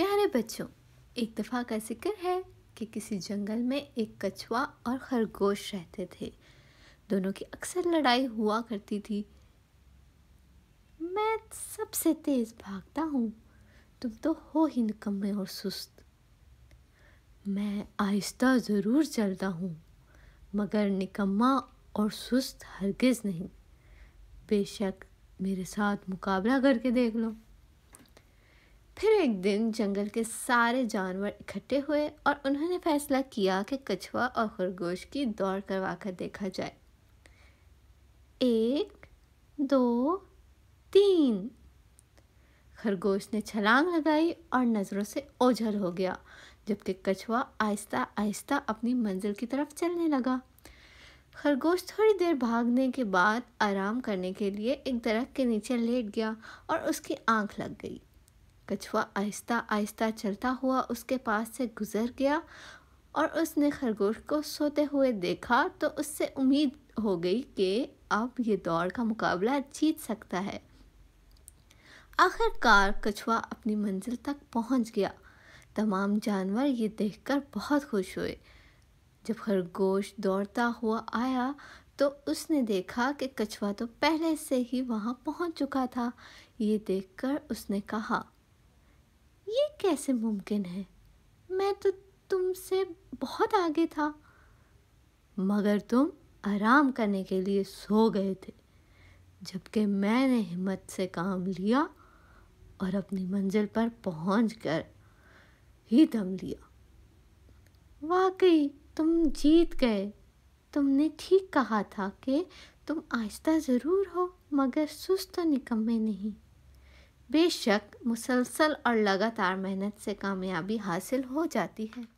प्यारे बच्चों एक दफ़ा का जिक्र है कि किसी जंगल में एक कछुआ और खरगोश रहते थे दोनों की अक्सर लड़ाई हुआ करती थी मैं सबसे तेज़ भागता हूँ तुम तो हो ही निकम्मे और सुस्त मैं आहिस्ता ज़रूर चलता हूँ मगर निकम्मा और सुस्त हरगिज़ नहीं बेशक मेरे साथ मुकाबला करके देख लो फिर एक दिन जंगल के सारे जानवर इकट्ठे हुए और उन्होंने फैसला किया कि कछुआ और खरगोश की दौड़ करवा कर देखा जाए एक दो तीन खरगोश ने छलांग लगाई और नज़रों से ओझल हो गया जबकि कछुआ आहिस्ता आहिस्ता अपनी मंजिल की तरफ चलने लगा खरगोश थोड़ी देर भागने के बाद आराम करने के लिए एक दरख्त के नीचे लेट गया और उसकी आंख लग गई कछुआ आहिस्ता आहिस्ता चलता हुआ उसके पास से गुजर गया और उसने खरगोश को सोते हुए देखा तो उससे उम्मीद हो गई कि अब ये दौड़ का मुकाबला जीत सकता है आखिरकार कछुआ अपनी मंजिल तक पहुंच गया तमाम जानवर ये देखकर बहुत खुश हुए जब खरगोश दौड़ता हुआ आया तो उसने देखा कि कछुआ तो पहले से ही वहाँ पहुँच चुका था ये देखकर उसने कहा ये कैसे मुमकिन है मैं तो तुमसे बहुत आगे था मगर तुम आराम करने के लिए सो गए थे जबकि मैंने हिम्मत से काम लिया और अपनी मंजिल पर पहुंच कर ही दम लिया वाकई तुम जीत गए तुमने ठीक कहा था कि तुम आहिस्ता ज़रूर हो मगर सुस्त तो निकम्मे नहीं बेशक मुसलसल और लगातार मेहनत से कामयाबी हासिल हो जाती है